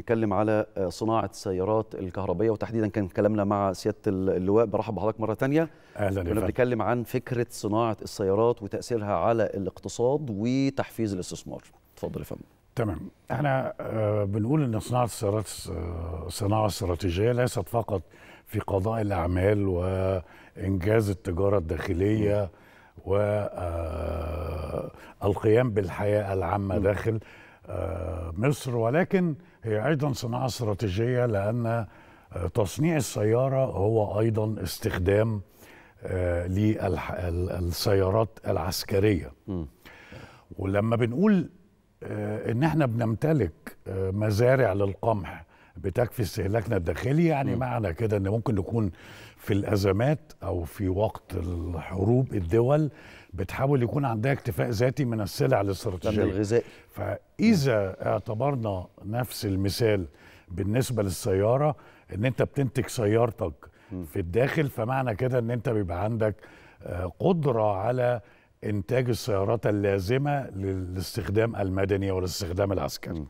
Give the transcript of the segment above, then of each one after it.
بنتكلم على آه، صناعه السيارات الكهربائيه وتحديدا كان كلامنا مع سياده اللواء برحب بحضرتك مره ثانيه اهلا كنا بنتكلم عن فكره صناعه السيارات وتاثيرها على الاقتصاد وتحفيز الاستثمار اتفضل يا فندم تمام احنا آه، بنقول ان صناعه السيارات آه، صناعه استراتيجيه ليست فقط في قضاء الاعمال وانجاز التجاره الداخليه والقيام بالحياه العامه داخل آه، مصر ولكن هي أيضا صناعة استراتيجية لأن آه، تصنيع السيارة هو أيضا استخدام آه، للسيارات العسكرية ولما بنقول إن احنا بنمتلك مزارع للقمح بتكفي استهلاكنا الداخلي يعني م. معنى كده ان ممكن نكون في الازمات او في وقت الحروب الدول بتحاول يكون عندها اكتفاء ذاتي من السلع الاستراتيجيه الغذائي فاذا اعتبرنا نفس المثال بالنسبه للسياره ان انت بتنتج سيارتك م. في الداخل فمعنى كده ان انت بيبقى عندك آه، قدره على انتاج السيارات اللازمه للاستخدام المدني والاستخدام العسكري م.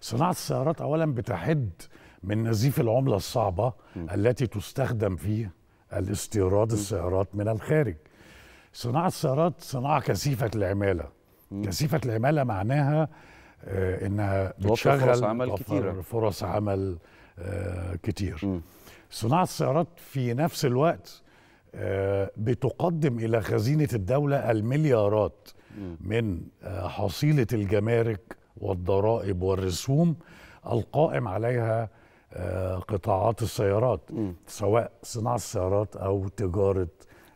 صناعه السيارات اولا بتحد من نزيف العمله الصعبه م. التي تستخدم في الاستيراد السيارات من الخارج صناعه السيارات صناعه كثيفه العماله م. كثيفه العماله معناها آه انها بتشغل فرص عمل كتير فرص عمل آه كتير م. صناعه السيارات في نفس الوقت آه بتقدم الى خزينه الدوله المليارات من آه، حصيله الجمارك والضرائب والرسوم القائم عليها آه، قطاعات السيارات سواء صناعه السيارات او تجاره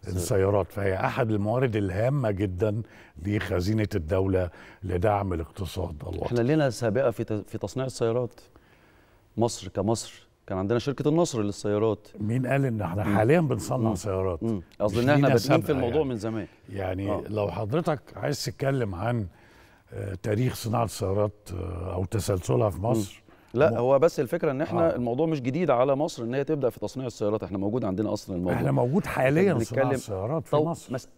السيارات فهي احد الموارد الهامه جدا لخزينه الدوله لدعم الاقتصاد الوطني احنا لنا سابقه في تصنيع السيارات مصر كمصر كان عندنا شركه النصر للسيارات مين قال ان احنا حاليا بنصنع مم. سيارات قصدي ان احنا بادئين في الموضوع يعني. من زمان يعني آه. لو حضرتك عايز تتكلم عن تاريخ صناعه السيارات آه، او تسلسلها في مصر لا م... هو بس الفكره ان احنا آه. الموضوع مش جديد على مصر ان هي تبدا في تصنيع السيارات احنا موجود عندنا اصلا الموضوع احنا موجود حاليا صناعه السيارات في مصر